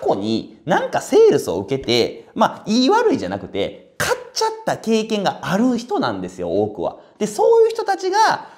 去になんかセールスを受けて、まあ、言い悪いじゃなくて、買っちゃった経験がある人なんですよ、多くは。で、そういう人たちが、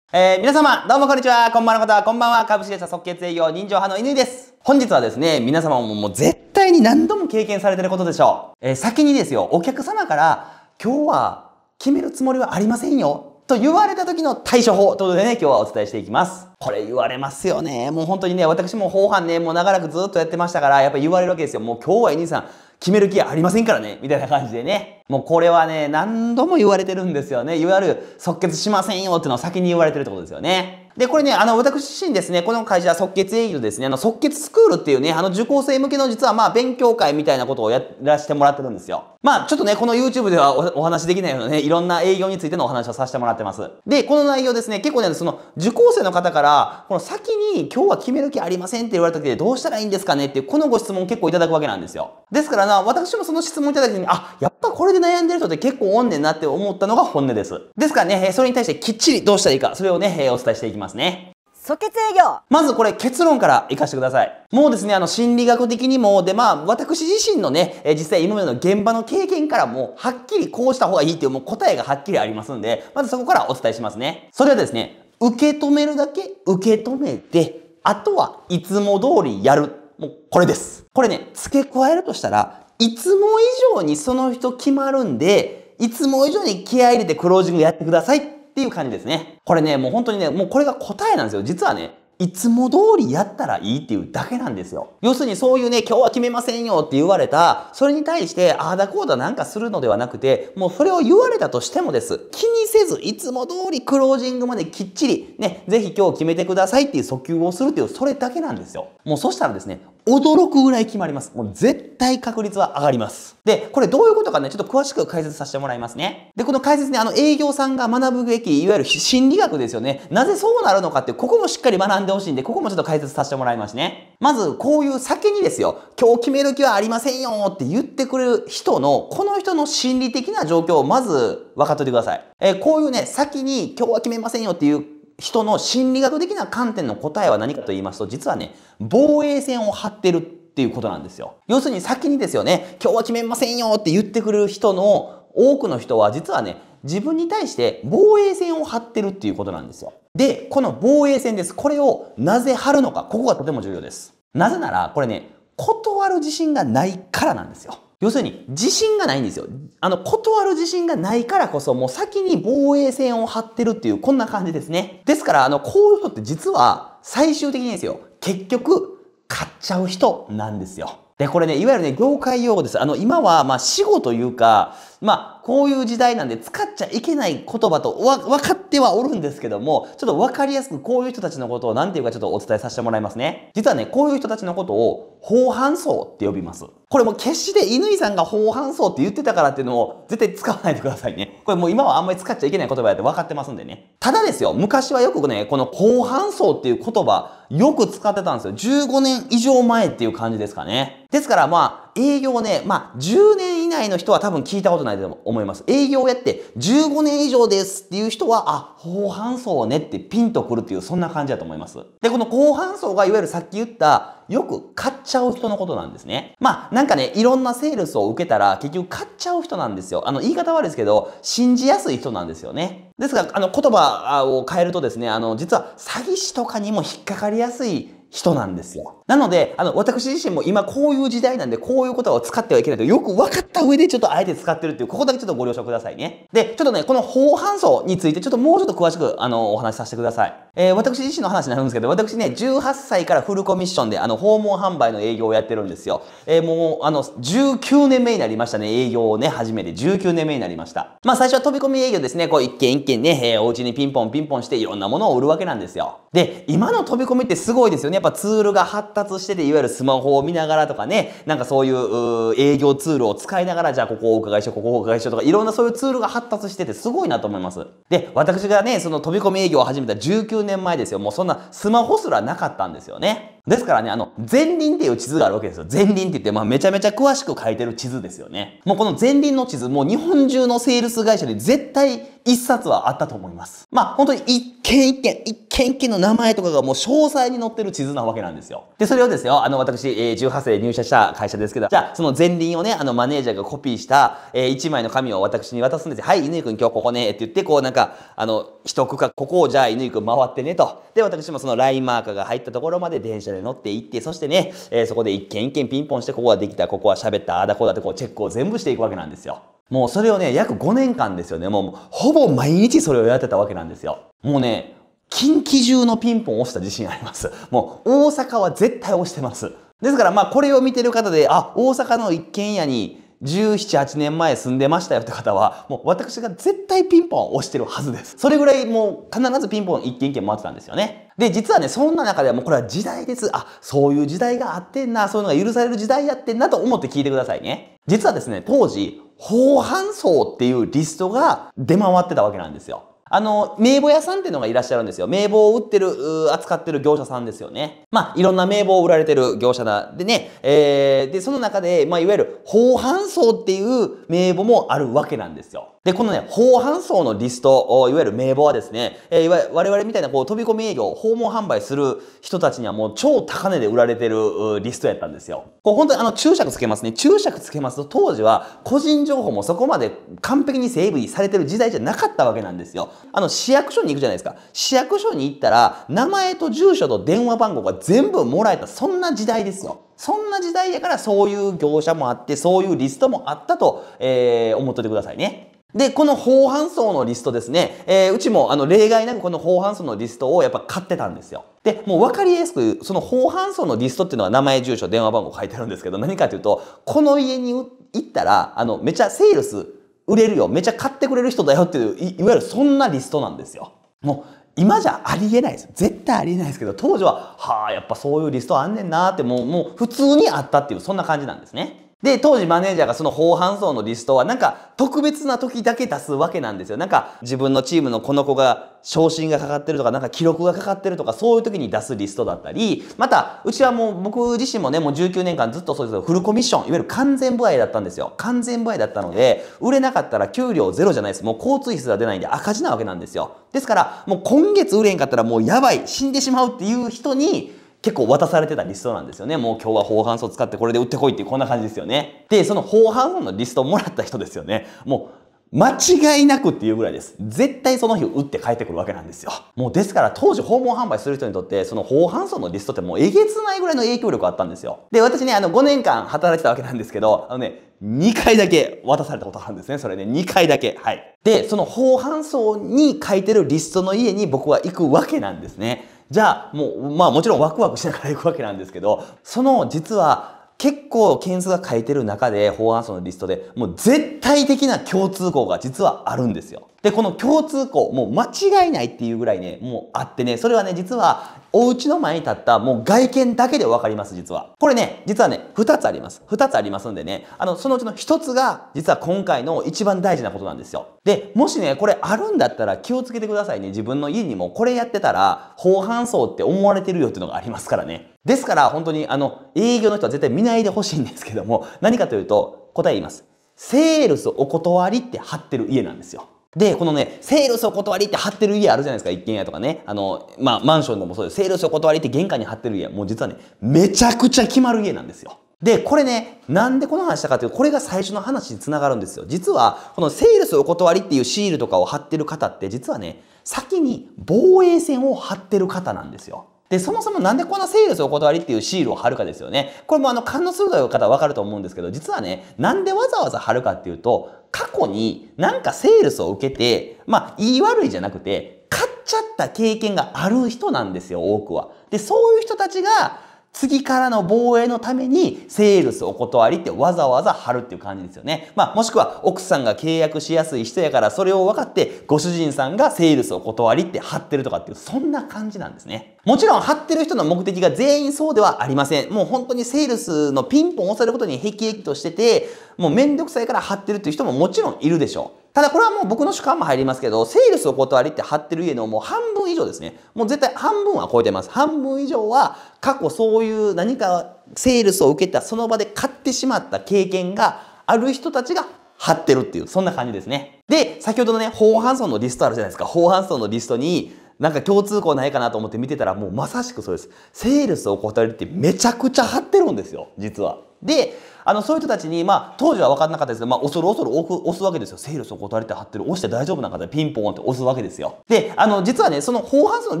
えー、皆様、どうもこんにちは。こんばんは、こんは、こんばんは。株式会社即決営業人情派の犬です。本日はですね、皆様ももう絶対に何度も経験されてることでしょう。えー、先にですよ、お客様から、今日は決めるつもりはありませんよと言われた時の対処法ということでね、今日はお伝えしていきます。これ言われますよね。もう本当にね、私も後半ね、もう長らくずっとやってましたから、やっぱ言われるわけですよ。もう今日は兄さん、決める気ありませんからね、みたいな感じでね。もうこれはね、何度も言われてるんですよね。いわゆる即決しませんよっていうのを先に言われてるってことですよね。で、これね、あの、私自身ですね、この会社、即決営業ですね、あの、即決スクールっていうね、あの、受講生向けの実は、まあ、勉強会みたいなことをやらせてもらってるんですよ。まあ、ちょっとね、この YouTube ではお話できないようなね、いろんな営業についてのお話をさせてもらってます。で、この内容ですね、結構ね、その、受講生の方から、この先に今日は決める気ありませんって言われた時でどうしたらいいんですかねっていう、このご質問結構いただくわけなんですよ。ですからな、私もその質問いただいた時に、あ、やっぱこれで悩んでる人って結構おんねんなって思ったのが本音です。ですからね、それに対してきっちりどうしたらいいか、それをね、お伝えしていきます。ますね。即決営業まずこれ結論からいかしてください。もうですね、あの心理学的にも、でまあ私自身のね、え実際今までの現場の経験からもはっきりこうした方がいいっていうもう答えがはっきりありますんで、まずそこからお伝えしますね。それはですね、受け止めるだけ受け止めて、あとはいつも通りやる。もうこれです。これね、付け加えるとしたら、いつも以上にその人決まるんで、いつも以上に気合入れてクロージングやってくださいっていう感じですね。これね、もう本当にね、もうこれが答えなんですよ。実はね、いつも通りやったらいいっていうだけなんですよ。要するにそういうね、今日は決めませんよって言われた、それに対して、ああだこうだなんかするのではなくて、もうそれを言われたとしてもです。気にせず、いつも通りクロージングまできっちり、ね、ぜひ今日決めてくださいっていう訴求をするっていう、それだけなんですよ。もうそしたらですね、驚くぐらい決まります。もう絶対確率は上がります。で、これどういうことかね、ちょっと詳しく解説させてもらいますね。で、この解説ね、あの営業さんが学ぶべき、いわゆる心理学ですよね。なぜそうなるのかって、ここもしっかり学んででほしいんで、ここもちょっと解説させてもらいますね。まず、こういう先にですよ、今日決める気はありませんよって言ってくれる人の、この人の心理的な状況をまず分かっといてください。えー、こういうね、先に今日は決めませんよっていう人の心理学的な観点の答えは何かと言いますと、実はね、防衛線を張ってるっていうことなんですよ。要するに先にですよね、今日は決めませんよって言ってくれる人の多くの人は実はね、自分に対して防衛線を張ってるっていうことなんですよ。で、この防衛線です。これをなぜ張るのか、ここがとても重要です。なぜなら、これね、断る自信がないからなんですよ。要するに、自信がないんですよ。あの、断る自信がないからこそ、もう先に防衛線を張ってるっていう、こんな感じですね。ですから、あの、こういう人って実は、最終的にですよ、結局、買っちゃう人なんですよ。で、これね、いわゆるね、業界用語です。あの、今は、まあ、死後というか、まあ、こういう時代なんで使っちゃいけない言葉と分かってはおるんですけども、ちょっと分かりやすくこういう人たちのことを何て言うかちょっとお伝えさせてもらいますね。実はね、こういう人たちのことを、放反層って呼びます。これも決して乾さんが放反層って言ってたからっていうのを絶対使わないでくださいね。これもう今はあんまり使っちゃいけない言葉やって分かってますんでね。ただですよ、昔はよくね、この放反層っていう言葉よく使ってたんですよ。15年以上前っていう感じですかね。ですからまあ、営業ね、まあ、10年以内の人は多分聞いたことないと思います。営業をやって15年以上ですっていう人は、あ、後半層ねってピンとくるっていう、そんな感じだと思います。で、この後半層がいわゆるさっき言った、よく買っちゃう人のことなんですね。まあ、なんかね、いろんなセールスを受けたら、結局買っちゃう人なんですよ。あの、言い方悪いですけど、信じやすい人なんですよね。ですが、あの、言葉を変えるとですね、あの、実は詐欺師とかにも引っかかりやすい人なんですよ。なので、あの、私自身も今こういう時代なんで、こういうことを使ってはいけないとよく分かった上でちょっとあえて使ってるっていう、ここだけちょっとご了承くださいね。で、ちょっとね、この法犯層についてちょっともうちょっと詳しく、あの、お話しさせてください。えー、私自身の話になるんですけど、私ね、18歳からフルコミッションで、あの、訪問販売の営業をやってるんですよ。えー、もう、あの、19年目になりましたね。営業をね、初めて19年目になりました。まあ、最初は飛び込み営業ですね。こう、一軒一軒ね、えー、お家にピンポンピンポンしていろんなものを売るわけなんですよ。で、今の飛び込みってすごいですよね。やっぱツールが発達してて、いわゆるスマホを見ながらとかね、なんかそういう営業ツールを使いながら、じゃあここをお伺いしよう、ここをお伺いしようとか、いろんなそういうツールが発達しててすごいなと思います。で、私がね、その飛び込み営業を始めた19年前ですよ。もうそんなスマホすらなかったんですよね。ですからね、あの、前輪っていう地図があるわけですよ。前輪って言って、まあ、めちゃめちゃ詳しく書いてる地図ですよね。もうこの前輪の地図、もう日本中のセールス会社で絶対一冊はあったと思います。まあ、本当に一件一件、一件一件の名前とかがもう詳細に載ってる地図なわけなんですよ。で、それをですよ、あの、私、えー、18歳入社した会社ですけど、じゃあ、その前輪をね、あの、マネージャーがコピーした、えー、一枚の紙を私に渡すんですよ。はい、犬くん今日ここね、って言って、こうなんか、あの、一区画、ここをじゃあ犬くん回ってねと。で、私もそのラインマーカーが入ったところまで電車白って行って、そしてね、えー、そこで一軒一件ピンポンして、ここはできた、ここは喋った、ああだこうだってこうチェックを全部していくわけなんですよ。もうそれをね、約5年間ですよね。もうほぼ毎日それをやってたわけなんですよ。もうね、近畿中のピンポンを押した自信あります。もう大阪は絶対押してます。ですからまあこれを見てる方で、あ、大阪の一軒家に17、8年前住んでましたよって方は、もう私が絶対ピンポン押してるはずです。それぐらいもう必ずピンポン一軒一軒回ってたんですよね。で、実はね、そんな中ではもうこれは時代です。あ、そういう時代があってんな、そういうのが許される時代やってんなと思って聞いてくださいね。実はですね、当時、法犯層っていうリストが出回ってたわけなんですよ。あの、名簿屋さんっていうのがいらっしゃるんですよ。名簿を売ってる、扱ってる業者さんですよね。まあ、いろんな名簿を売られてる業者だ。でね、えー、で、その中で、まあ、いわゆる、放搬送っていう名簿もあるわけなんですよ。で、このね、放搬送のリスト、いわゆる名簿はですね、えー、いわ我々みたいなこう飛び込み営業、訪問販売する人たちにはもう超高値で売られてるリストやったんですよ。こう本当にあの注釈つけますね。注釈つけますと当時は個人情報もそこまで完璧に整備されてる時代じゃなかったわけなんですよ。あの、市役所に行くじゃないですか。市役所に行ったら、名前と住所と電話番号が全部もらえた、そんな時代ですよ。そんな時代やから、そういう業者もあって、そういうリストもあったと、えー、思っといてくださいね。で、この放搬層のリストですね、えー、うちもあの例外なくこの放搬層のリストをやっぱ買ってたんですよ。で、もう分かりやすく、その放搬層のリストっていうのは名前、住所、電話番号書いてあるんですけど、何かというと、この家に行ったら、あの、めちゃセールス売れるよ、めちゃ買ってくれる人だよっていう、いわゆるそんなリストなんですよ。もう今じゃありえないです絶対ありえないですけど当時ははあやっぱそういうリストあんねんなってもうもう普通にあったっていうそんな感じなんですね。で、当時マネージャーがその法犯層のリストはなんか特別な時だけ出すわけなんですよ。なんか自分のチームのこの子が昇進がかかってるとか、なんか記録がかかってるとか、そういう時に出すリストだったり、また、うちはもう僕自身もね、もう19年間ずっとそうですけど、フルコミッション、いわゆる完全不合だったんですよ。完全不合だったので、売れなかったら給料ゼロじゃないです。もう交通費すら出ないんで赤字なわけなんですよ。ですから、もう今月売れへんかったらもうやばい、死んでしまうっていう人に、結構渡されてたリストなんですよね。もう今日は法犯素使ってこれで売ってこいっていうこんな感じですよね。で、その法犯素のリストをもらった人ですよね。もう間違いなくっていうぐらいです。絶対その日打って帰ってくるわけなんですよ。もうですから当時訪問販売する人にとってその法販層のリストってもうえげつないぐらいの影響力あったんですよ。で、私ね、あの5年間働いてたわけなんですけど、あのね、2回だけ渡されたことあるんですね。それね、2回だけ。はい。で、その法犯層に書いてるリストの家に僕は行くわけなんですね。じゃあもうまあもちろんワクワクしながら行くわけなんですけどその実は結構件数が書いてる中で法案層のリストでもう絶対的な共通項が実はあるんですよ。で、この共通項、もう間違いないっていうぐらいね、もうあってね、それはね、実は、お家の前に立った、もう外見だけでわかります、実は。これね、実はね、二つあります。二つありますんでね、あの、そのうちの一つが、実は今回の一番大事なことなんですよ。で、もしね、これあるんだったら気をつけてくださいね。自分の家にもこれやってたら、方半層って思われてるよっていうのがありますからね。ですから、本当に、あの、営業の人は絶対見ないでほしいんですけども、何かというと、答え言います。セールスお断りって貼ってる家なんですよ。で、このね、セールスお断りって貼ってる家あるじゃないですか、一軒家とかね。あの、まあ、マンションでもそうです。セールスお断りって玄関に貼ってる家。もう実はね、めちゃくちゃ決まる家なんですよ。で、これね、なんでこの話したかというと、これが最初の話につながるんですよ。実は、このセールスお断りっていうシールとかを貼ってる方って、実はね、先に防衛線を張ってる方なんですよ。で、そもそもなんでこんなセールスお断りっていうシールを貼るかですよね。これもあの、感の鋭い方はわかると思うんですけど、実はね、なんでわざわざ貼るかっていうと、過去になんかセールスを受けて、まあ、言い悪いじゃなくて、買っちゃった経験がある人なんですよ、多くは。で、そういう人たちが、次からの防衛のためにセールスお断りってわざわざ貼るっていう感じですよね。まあもしくは奥さんが契約しやすい人やからそれを分かってご主人さんがセールスお断りって貼ってるとかっていうそんな感じなんですね。もちろん貼ってる人の目的が全員そうではありません。もう本当にセールスのピンポン押されることにヘキヘキとしててもうめんどくさいから貼ってるっていう人ももちろんいるでしょう。ただこれはもう僕の主観も入りますけど、セールスお断りって貼ってる家のもう半分以上ですね。もう絶対半分は超えてます。半分以上は過去そういう何かセールスを受けたその場で買ってしまった経験がある人たちが貼ってるっていう、そんな感じですね。で、先ほどのね、法ソ層のリストあるじゃないですか。法ソ層のリストに、なんか共通項ないかなと思って見てたらもうまさしくそうです。セールスお断りってめちゃくちゃ貼ってるんですよ、実は。で、あのそういう人たちに、まあ、当時は分からなかったですけど、まあ、恐る恐る押すわけですよ。セールスを断りて貼ってる、押して大丈夫なんかでピンポンって押すわけですよ。で、あの、実はね、その法犯数の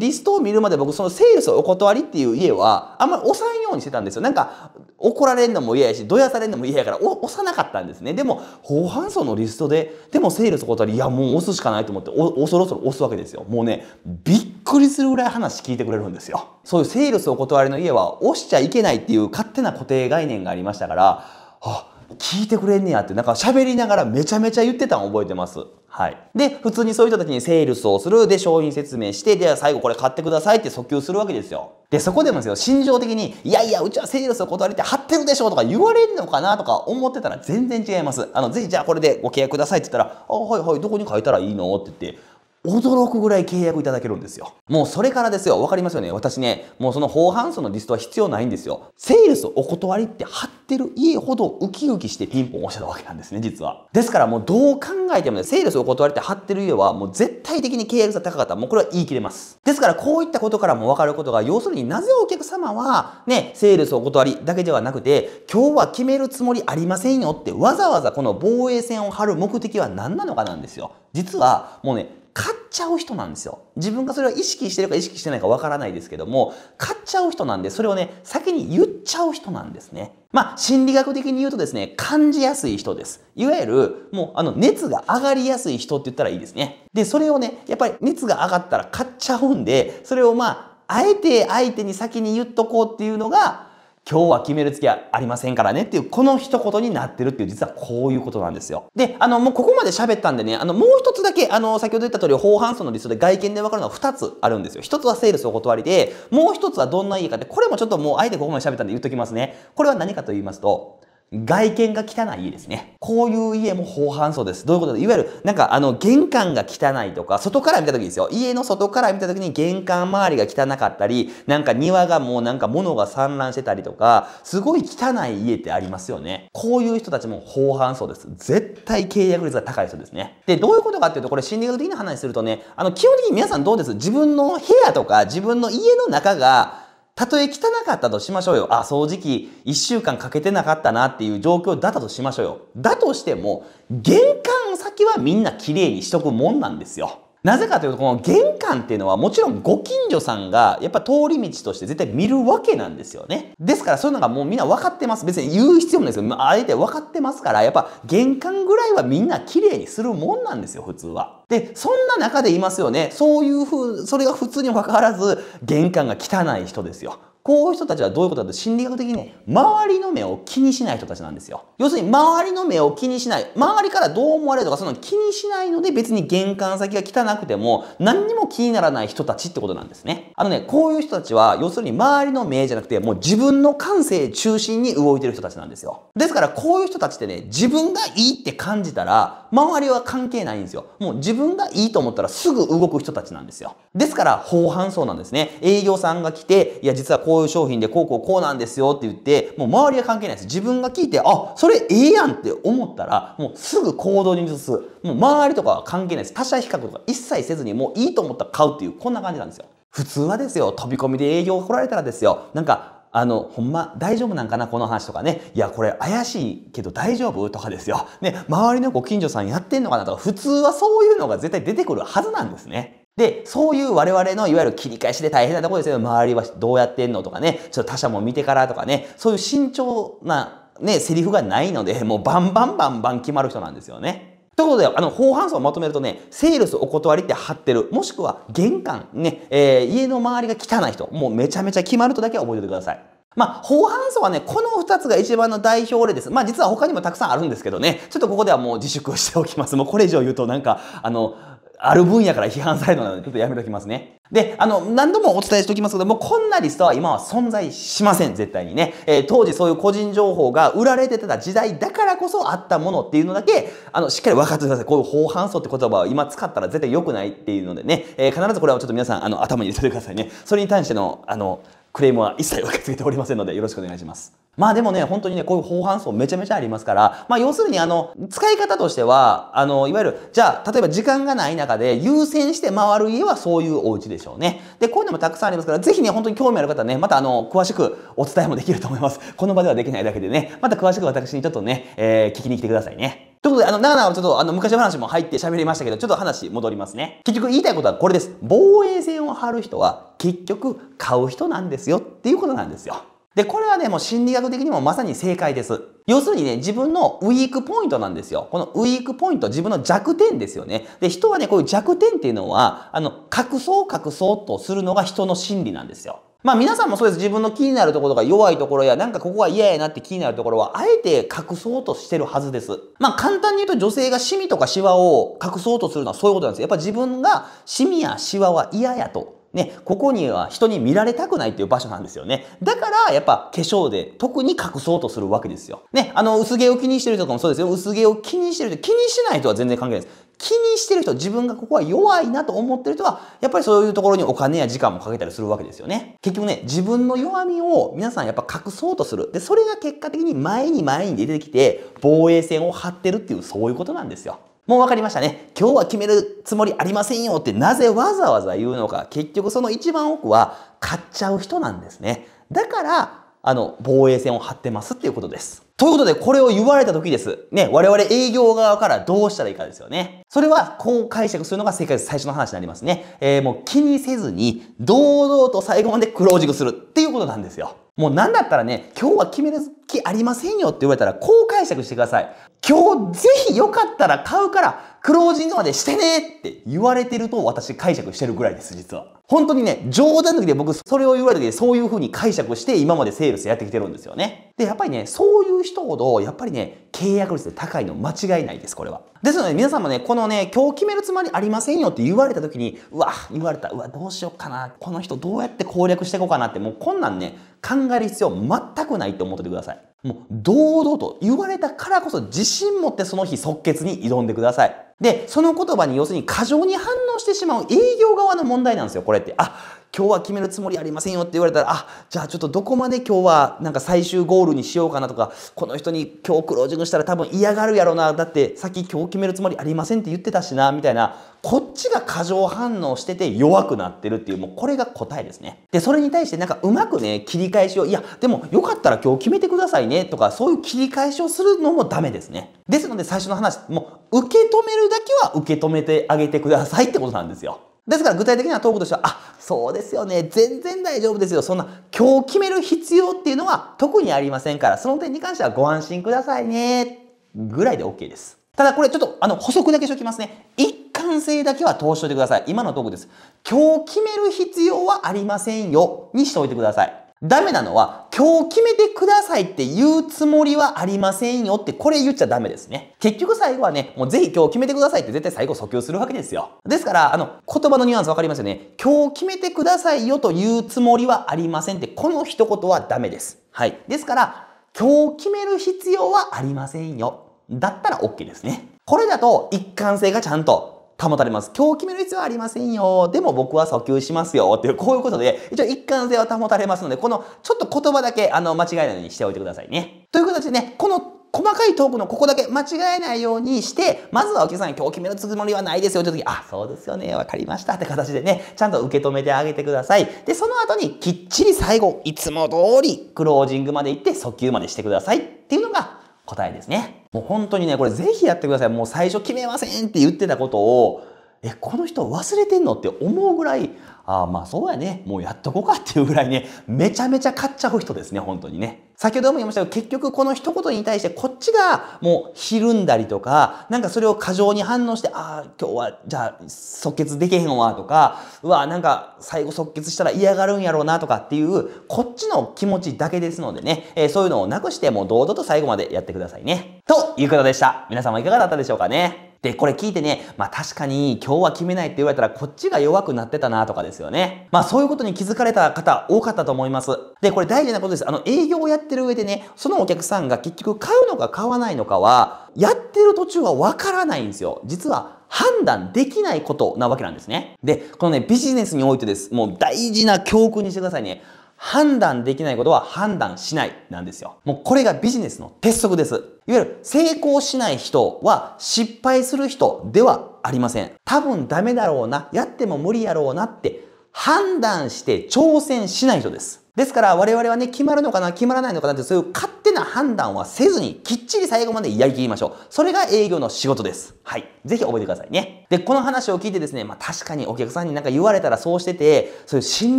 リストを見るまで僕、そのセールスをお断りっていう家は、あんまり押さんようにしてたんですよ。なんか、怒られるのも嫌やし、どやされるのも嫌やから、押さなかったんですね。でも、法犯層のリストで、でもセールスお断り、いや、もう押すしかないと思って、恐る恐る押すわけですよ。もうね、びっくりするぐらい話聞いてくれるんですよ。そういうセールスお断りの家は押しちゃいけないっていう勝手な固定概念がありましたから、あ、聞いてくれんねやって、なんか喋りながらめちゃめちゃ言ってたの覚えてます。はい。で、普通にそういう人たちにセールスをする、で、商品説明して、で、最後これ買ってくださいって訴求するわけですよ。で、そこでもですよ、心情的に、いやいや、うちはセールスを断りって貼ってるでしょとか言われんのかなとか思ってたら全然違います。あの、ぜひじゃあこれでご契約くださいって言ったら、あ、はいはい、どこに書いたらいいのって言って、驚くぐらい契約いただけるんですよ。もうそれからですよ。わかりますよね。私ね、もうその法半数のリストは必要ないんですよ。セールスお断りって貼ってる家ほどウキウキしてピンポン押してたわけなんですね、実は。ですからもうどう考えてもね、セールスお断りって貼ってる家はもう絶対的に契約が高かったもうこれは言い切れます。ですからこういったことからもわかることが、要するになぜお客様はね、セールスお断りだけではなくて、今日は決めるつもりありませんよってわざわざこの防衛線を張る目的は何なのかなんですよ。実はもうね、買っちゃう人なんですよ。自分がそれを意識してるか意識してないかわからないですけども、買っちゃう人なんで、それをね、先に言っちゃう人なんですね。まあ、心理学的に言うとですね、感じやすい人です。いわゆる、もう、あの、熱が上がりやすい人って言ったらいいですね。で、それをね、やっぱり熱が上がったら買っちゃうんで、それをまあ、あえて相手に先に言っとこうっていうのが、今日は決めるつきはありませんからねっていう、この一言になってるっていう、実はこういうことなんですよ。で、あの、もうここまで喋ったんでね、あの、もう一つだけ、あの、先ほど言った通り、法犯層の理想で外見で分かるのは2つあるんですよ。1つはセールスお断りで、もう1つはどんな家かって、これもちょっともう、あえてここまで喋ったんで言っときますね。これは何かと言いますと、外見が汚い家ですね。こういう家も法犯層です。どういうことでいわゆる、なんかあの、玄関が汚いとか、外から見た時ですよ。家の外から見た時に玄関周りが汚かったり、なんか庭がもうなんか物が散乱してたりとか、すごい汚い家ってありますよね。こういう人たちも法犯層です。絶対契約率が高い人ですね。で、どういうことかっていうと、これ心理学的な話するとね、あの、基本的に皆さんどうです自分の部屋とか、自分の家の中が、たとえ汚かったとしましょうよ。あ、掃除機一週間かけてなかったなっていう状況だったとしましょうよ。だとしても、玄関先はみんな綺麗にしとくもんなんですよ。なぜかというとこの玄関っていうのはもちろんご近所さんがやっぱ通り道として絶対見るわけなんですよね。ですからそういうのがもうみんな分かってます。別に言う必要もないですけど、あえて分かってますからやっぱ玄関ぐらいはみんな綺麗にするもんなんですよ普通は。で、そんな中でいますよね。そういうふう、それが普通に分かかわらず玄関が汚い人ですよ。こういう人たちはどういうことだと心理学的にね、周りの目を気にしない人たちなんですよ。要するに周りの目を気にしない。周りからどう思われるとかそういうの気にしないので別に玄関先が汚くても何にも気にならない人たちってことなんですね。あのね、こういう人たちは要するに周りの目じゃなくてもう自分の感性中心に動いてる人たちなんですよ。ですからこういう人たちってね、自分がいいって感じたら周りは関係ないんですよ。もう自分がいいと思ったらすぐ動く人たちなんですよ。ですから、法犯そうなんですね。営業さんが来て、いや実はこうこういう商品でこうこうこうなんですよって言って、もう周りは関係ないです。自分が聞いて、あ、それええやんって思ったら、もうすぐ行動に移す。もう周りとかは関係ないです。他者比較とか一切せずに、もういいと思ったら買うっていう、こんな感じなんですよ。普通はですよ、飛び込みで営業来られたらですよ、なんか、あの、ほんま、大丈夫なんかなこの話とかね。いや、これ怪しいけど大丈夫とかですよ。ね、周りのご近所さんやってんのかなとか、普通はそういうのが絶対出てくるはずなんですね。で、そういう我々のいわゆる切り返しで大変なところですよ。周りはどうやってんのとかね、ちょっと他者も見てからとかね、そういう慎重なね、セリフがないので、もうバンバンバンバン決まる人なんですよね。ということで、あの、法反層をまとめるとね、セールスお断りって貼ってる。もしくは、玄関、ね、えー、家の周りが汚い人。もうめちゃめちゃ決まるとだけは覚えておいてください。まあ、法反層はね、この二つが一番の代表例です。まあ、実は他にもたくさんあるんですけどね、ちょっとここではもう自粛しておきます。もうこれ以上言うとなんか、あの、ある分野から批判されるので、ちょっとやめときますね。で、あの、何度もお伝えしておきますけども、こんなリストは今は存在しません、絶対にね。えー、当時そういう個人情報が売られてた時代だからこそあったものっていうのだけ、あの、しっかり分かってください。こういう法反則って言葉を今使ったら絶対良くないっていうのでね、えー、必ずこれはちょっと皆さん、あの、頭に入れておいてくださいね。それに対しての、あの、クレームは一切受け付けておりませんので、よろしくお願いします。まあでもね、本当にね、こういう方反層めちゃめちゃありますから、まあ要するにあの、使い方としては、あの、いわゆる、じゃあ、例えば時間がない中で優先して回る家はそういうお家でしょうね。で、こういうのもたくさんありますから、ぜひね、本当に興味ある方はね、またあの、詳しくお伝えもできると思います。この場ではできないだけでね、また詳しく私にちょっとね、えー、聞きに来てくださいね。ということで、あの、な々ちょっと、あの、昔の話も入って喋りましたけど、ちょっと話戻りますね。結局言いたいことはこれです。防衛線を張る人は、結局買う人なんですよっていうことなんですよ。で、これはね、もう心理学的にもまさに正解です。要するにね、自分のウィークポイントなんですよ。このウィークポイント、自分の弱点ですよね。で、人はね、こういう弱点っていうのは、あの、隠そう隠そうとするのが人の心理なんですよ。まあ皆さんもそうです。自分の気になるところとか弱いところや、なんかここが嫌やなって気になるところは、あえて隠そうとしてるはずです。まあ簡単に言うと女性がシミとかシワを隠そうとするのはそういうことなんですよ。やっぱ自分がシミやシワは嫌やとね、ここには人に見られたくないっていう場所なんですよね。だから、やっぱ化粧で特に隠そうとするわけですよ。ね、あの、薄毛を気にしてる人とかもそうですよ。薄毛を気にしてる人、気にしてない人は全然関係ないです。気にしてる人、自分がここは弱いなと思ってる人は、やっぱりそういうところにお金や時間もかけたりするわけですよね。結局ね、自分の弱みを皆さんやっぱ隠そうとする。で、それが結果的に前に前に出てきて、防衛線を張ってるっていう、そういうことなんですよ。もう分かりましたね。今日は決めるつもりありませんよってなぜわざわざ言うのか。結局その一番奥は買っちゃう人なんですね。だから、あの、防衛線を張ってますっていうことです。ということで、これを言われた時です。ね、我々営業側からどうしたらいいかですよね。それは、こう解釈するのが正解最初の話になりますね。えー、もう気にせずに、堂々と最後までクロージングするっていうことなんですよ。もうなんだったらね、今日は決める気ありませんよって言われたら、こう解釈してください。今日ぜひよかったら買うから、クロージングまでしてねって言われてると私解釈してるぐらいです、実は。本当にね、冗談の時で僕それを言われた時でそういう風に解釈して今までセールスやってきてるんですよね。で、やっぱりね、そういう人ほど、やっぱりね、契約率で高いの間違いないです、これは。ですので、皆さんもね、このね、今日決めるつもりありませんよって言われた時に、うわ、言われた、うわ、どうしようかな、この人どうやって攻略していこうかなって、もうこんなんね、考える必要全くないと思っててください。もう、堂々と言われたからこそ自信持ってその日即決に挑んでください。で、その言葉に要するに過剰に反応してしまう営業側の問題なんですよ、これって。あ、今日は決めるつもりありませんよって言われたらあじゃあちょっとどこまで今日はなんか最終ゴールにしようかなとかこの人に今日クロージングしたら多分嫌がるやろなだってさっき今日決めるつもりありませんって言ってたしなみたいなこっちが過剰反応してて弱くなってるっていうもうこれが答えですね。でそれに対してなんかうまくね切り返しをいやでもよかったら今日決めてくださいねとかそういう切り返しをするのもダメですね。ですので最初の話もう受け止めるだけは受け止めてあげてくださいってことなんですよ。ですから具体的なトークとしては、あ、そうですよね。全然大丈夫ですよ。そんな、今日決める必要っていうのは特にありませんから、その点に関してはご安心くださいね。ぐらいで OK です。ただこれちょっと、あの、補足だけしときますね。一貫性だけは通しといてください。今のトークです。今日決める必要はありませんよ。にしておいてください。ダメなのは、今日決めてくださいって言うつもりはありませんよって、これ言っちゃダメですね。結局最後はね、もうぜひ今日決めてくださいって絶対最後訴求するわけですよ。ですから、あの、言葉のニュアンスわかりますよね。今日決めてくださいよと言うつもりはありませんって、この一言はダメです。はい。ですから、今日決める必要はありませんよ。だったら OK ですね。これだと一貫性がちゃんと保たれます。今日決める必要はありませんよ。でも僕は訴求しますよ。っていう、こういうことで、一応一貫性は保たれますので、このちょっと言葉だけ、あの、間違えないようにしておいてくださいね。という形でね、この細かいトークのここだけ間違えないようにして、まずはお客さん今日決めるつもりはないですよって時、あ、そうですよね、わかりましたって形でね、ちゃんと受け止めてあげてください。で、その後にきっちり最後、いつも通りクロージングまで行って訴求までしてくださいっていうのが、答えですね。もう本当にね、これぜひやってください。もう最初決めませんって言ってたことを、え、この人忘れてんのって思うぐらいああ、まあそうやね、もうやっとこうかっていうぐらいね、めちゃめちゃ買っちゃう人ですね、本当にね。先ほども言いましたけど、結局この一言に対してこっちがもうひるんだりとか、なんかそれを過剰に反応して、ああ、今日はじゃあ即決できへんわとか、うわ、なんか最後即決したら嫌がるんやろうなとかっていう、こっちの気持ちだけですのでね、えー、そういうのをなくしてもう堂々と最後までやってくださいね。ということでした。皆様いかがだったでしょうかね。で、これ聞いてね、まあ確かに今日は決めないって言われたらこっちが弱くなってたなとかですよね。まあそういうことに気づかれた方多かったと思います。で、これ大事なことです。あの営業をやってる上でね、そのお客さんが結局買うのか買わないのかは、やってる途中はわからないんですよ。実は判断できないことなわけなんですね。で、このね、ビジネスにおいてです。もう大事な教訓にしてくださいね。判断できないことは判断しないなんですよ。もうこれがビジネスの鉄則です。いわゆる成功しない人は失敗する人ではありません。多分ダメだろうな、やっても無理やろうなって判断して挑戦しない人です。ですから我々はね、決まるのかな、決まらないのかなってそういう勝な判断はせずに、きっちり最後までやりきりましょう。それが営業の仕事です。はい。ぜひ覚えてくださいね。で、この話を聞いてですね、まあ確かにお客さんになんか言われたらそうしてて、そういう心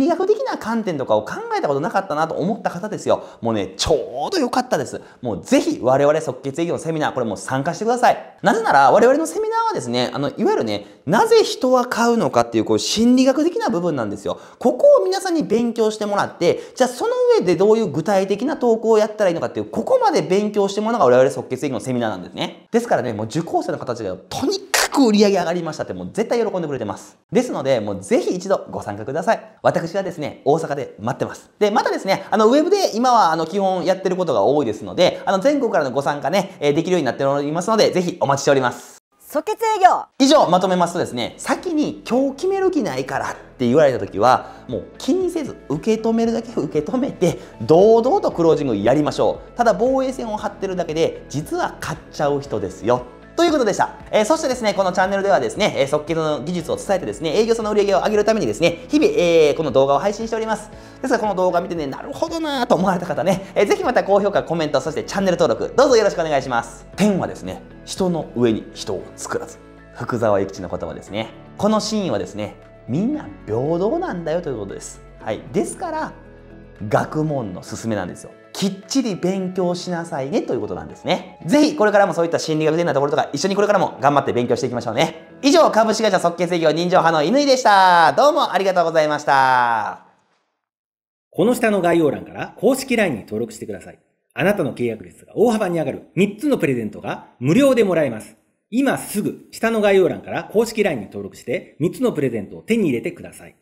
理学的な観点とかを考えたことなかったなと思った方ですよ。もうね、ちょうど良かったです。もうぜひ我々即決営業のセミナー、これも参加してください。なぜなら、我々のセミナーはですね、あの、いわゆるね、なぜ人は買うのかっていう、こう心理学的な部分なんですよ。ここを皆さんに勉強してもらって、じゃあその上でどういう具体的な投稿をやったらいいのかっていうここまで勉強してものが我々即決営業のセミナーなんですね。ですからね、もう受講生の方たちがとにかく売り上げ上がりましたってもう絶対喜んでくれてます。ですので、もうぜひ一度ご参加ください。私はですね、大阪で待ってます。で、またですね、あの、ウェブで今はあの、基本やってることが多いですので、あの、全国からのご参加ね、できるようになっておりますので、ぜひお待ちしております。即決営業以上まとめますとですね先に今日決める気ないからって言われた時はもう気にせず受け止めるだけ受け止めて堂々とクロージングやりましょうただ防衛線を張ってるだけで実は買っちゃう人ですよということでした。えー、そしてですね、このチャンネルではですね、え即興の技術を伝えてですね、営業さんの売り上げを上げるためにですね、日々、えー、この動画を配信しております。ですからこの動画見てね、なるほどなと思われた方ね、えー、ぜひまた高評価、コメント、そしてチャンネル登録、どうぞよろしくお願いします。天はですね、人の上に人を作らず。福沢諭吉の言葉ですね。このシーンはですね、みんな平等なんだよということです。はい。ですから、学問の勧めなんですよ。きっちり勉強しなさいねということなんですね。ぜひこれからもそういった心理学的なところとか一緒にこれからも頑張って勉強していきましょうね。以上、株式会社即決営業人情派の犬井でした。どうもありがとうございました。この下の概要欄から公式 LINE に登録してください。あなたの契約率が大幅に上がる3つのプレゼントが無料でもらえます。今すぐ下の概要欄から公式 LINE に登録して3つのプレゼントを手に入れてください。